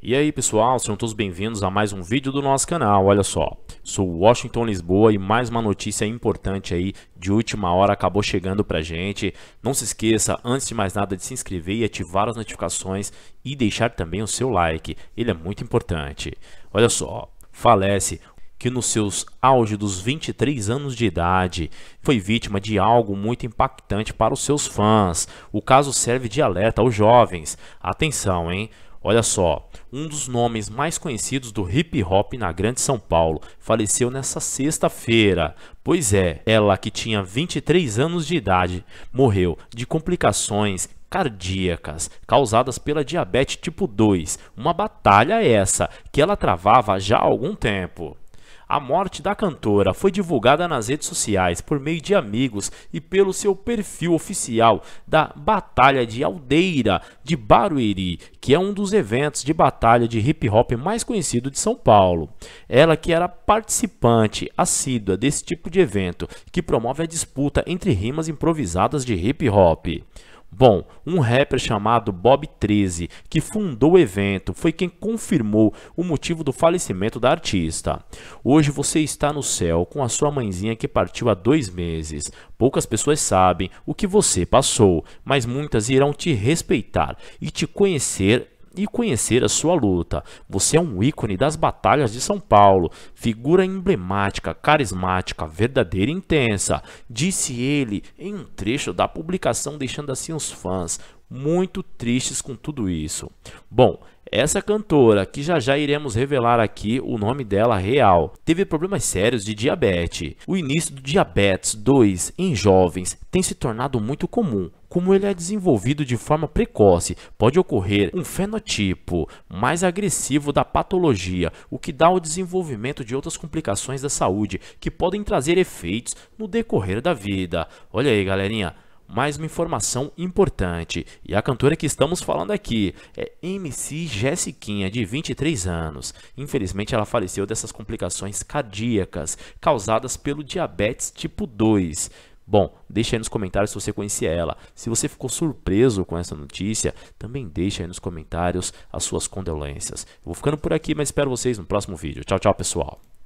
E aí pessoal, sejam todos bem-vindos a mais um vídeo do nosso canal, olha só, sou Washington Lisboa e mais uma notícia importante aí de última hora acabou chegando pra gente, não se esqueça antes de mais nada de se inscrever e ativar as notificações e deixar também o seu like, ele é muito importante, olha só, falece que nos seus auge dos 23 anos de idade foi vítima de algo muito impactante para os seus fãs. O caso serve de alerta aos jovens. Atenção, hein? Olha só, um dos nomes mais conhecidos do hip hop na Grande São Paulo faleceu nesta sexta-feira. Pois é, ela que tinha 23 anos de idade morreu de complicações cardíacas causadas pela diabetes tipo 2. Uma batalha essa que ela travava já há algum tempo. A morte da cantora foi divulgada nas redes sociais por meio de amigos e pelo seu perfil oficial da Batalha de Aldeira de Barueri, que é um dos eventos de batalha de hip hop mais conhecido de São Paulo. Ela que era participante assídua desse tipo de evento, que promove a disputa entre rimas improvisadas de hip hop. Bom, um rapper chamado Bob 13, que fundou o evento, foi quem confirmou o motivo do falecimento da artista. Hoje você está no céu com a sua mãezinha que partiu há dois meses. Poucas pessoas sabem o que você passou, mas muitas irão te respeitar e te conhecer e conhecer a sua luta. Você é um ícone das batalhas de São Paulo, figura emblemática, carismática, verdadeira e intensa, disse ele em um trecho da publicação, deixando assim os fãs muito tristes com tudo isso. Bom, essa cantora, que já já iremos revelar aqui o nome dela real, teve problemas sérios de diabetes. O início do diabetes 2 em jovens tem se tornado muito comum. Como ele é desenvolvido de forma precoce, pode ocorrer um fenotipo mais agressivo da patologia, o que dá o desenvolvimento de outras complicações da saúde que podem trazer efeitos no decorrer da vida. Olha aí, galerinha mais uma informação importante. E a cantora que estamos falando aqui é MC Jessiquinha, de 23 anos. Infelizmente, ela faleceu dessas complicações cardíacas causadas pelo diabetes tipo 2. Bom, deixa aí nos comentários se você conhecia ela. Se você ficou surpreso com essa notícia, também deixa aí nos comentários as suas condolências. Eu vou ficando por aqui, mas espero vocês no próximo vídeo. Tchau, tchau, pessoal.